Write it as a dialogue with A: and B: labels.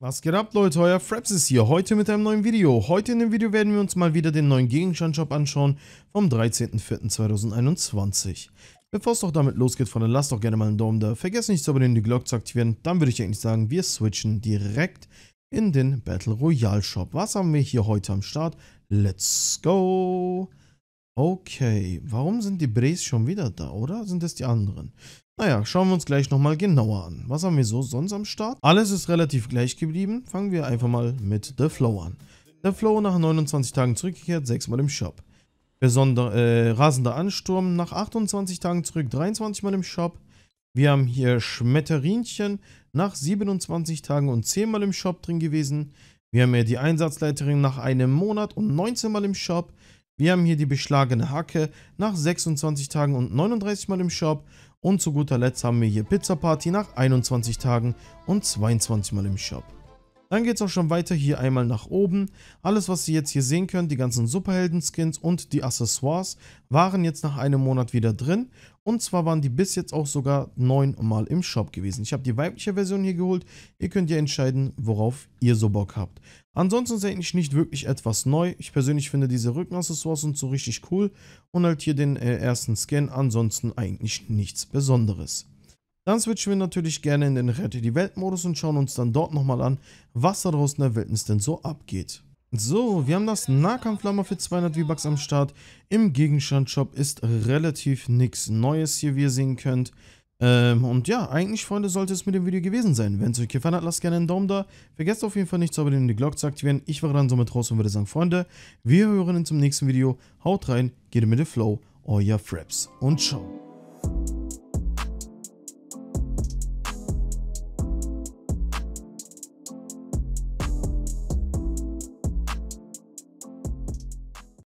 A: Was geht ab Leute, euer Fraps ist hier, heute mit einem neuen Video. Heute in dem Video werden wir uns mal wieder den neuen Gegenstandshop anschauen vom 13.04.2021. Bevor es doch damit losgeht, Freunde, lasst doch gerne mal einen Daumen da, vergesst nicht zu abonnieren, die Glocke zu aktivieren, dann würde ich eigentlich sagen, wir switchen direkt in den Battle Royale Shop. Was haben wir hier heute am Start? Let's go! Okay, warum sind die Brees schon wieder da, oder? Sind das die anderen? Naja, schauen wir uns gleich nochmal genauer an. Was haben wir so sonst am Start? Alles ist relativ gleich geblieben. Fangen wir einfach mal mit The Flow an. The Flow nach 29 Tagen zurückgekehrt, 6 Mal im Shop. Besonder, äh, rasender Ansturm nach 28 Tagen zurück, 23 Mal im Shop. Wir haben hier Schmetterinchen nach 27 Tagen und 10 Mal im Shop drin gewesen. Wir haben hier die Einsatzleiterin nach einem Monat und 19 Mal im Shop. Wir haben hier die beschlagene Hacke nach 26 Tagen und 39 Mal im Shop und zu guter Letzt haben wir hier Pizza Party nach 21 Tagen und 22 Mal im Shop. Dann geht es auch schon weiter hier einmal nach oben. Alles, was ihr jetzt hier sehen könnt, die ganzen Superhelden-Skins und die Accessoires, waren jetzt nach einem Monat wieder drin. Und zwar waren die bis jetzt auch sogar neunmal im Shop gewesen. Ich habe die weibliche Version hier geholt. Ihr könnt ja entscheiden, worauf ihr so Bock habt. Ansonsten ist eigentlich nicht wirklich etwas neu. Ich persönlich finde diese Rückenaccessoires und so richtig cool. Und halt hier den äh, ersten Scan. Ansonsten eigentlich nichts Besonderes. Dann switchen wir natürlich gerne in den Rette die Welt-Modus und schauen uns dann dort nochmal an, was da draußen in der Wildnis denn so abgeht. So, wir haben das Nahkampflammer für 200 V-Bucks am Start. Im Gegenstandshop ist relativ nichts Neues hier, wie ihr sehen könnt. Ähm, und ja, eigentlich, Freunde, sollte es mit dem Video gewesen sein. Wenn es euch gefallen hat, lasst gerne einen Daumen da. Vergesst auf jeden Fall nicht, zu abonnieren und die Glocke zu aktivieren. Ich wäre dann somit raus und würde sagen, Freunde, wir hören uns zum nächsten Video. Haut rein, geht mit dem Flow, euer Fraps und ciao.